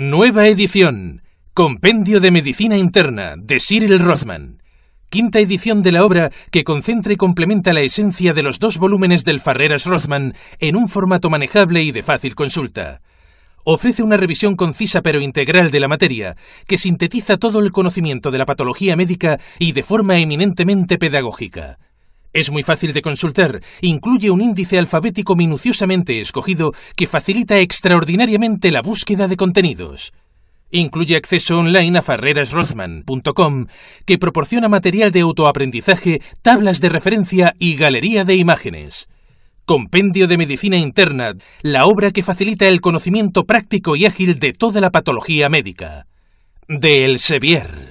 Nueva edición. Compendio de Medicina Interna de Cyril Rothman. Quinta edición de la obra que concentra y complementa la esencia de los dos volúmenes del Farreras Rothman en un formato manejable y de fácil consulta. Ofrece una revisión concisa pero integral de la materia, que sintetiza todo el conocimiento de la patología médica y de forma eminentemente pedagógica. Es muy fácil de consultar, incluye un índice alfabético minuciosamente escogido que facilita extraordinariamente la búsqueda de contenidos. Incluye acceso online a farrerasrozman.com, que proporciona material de autoaprendizaje, tablas de referencia y galería de imágenes. Compendio de Medicina Interna, la obra que facilita el conocimiento práctico y ágil de toda la patología médica. De Sevier.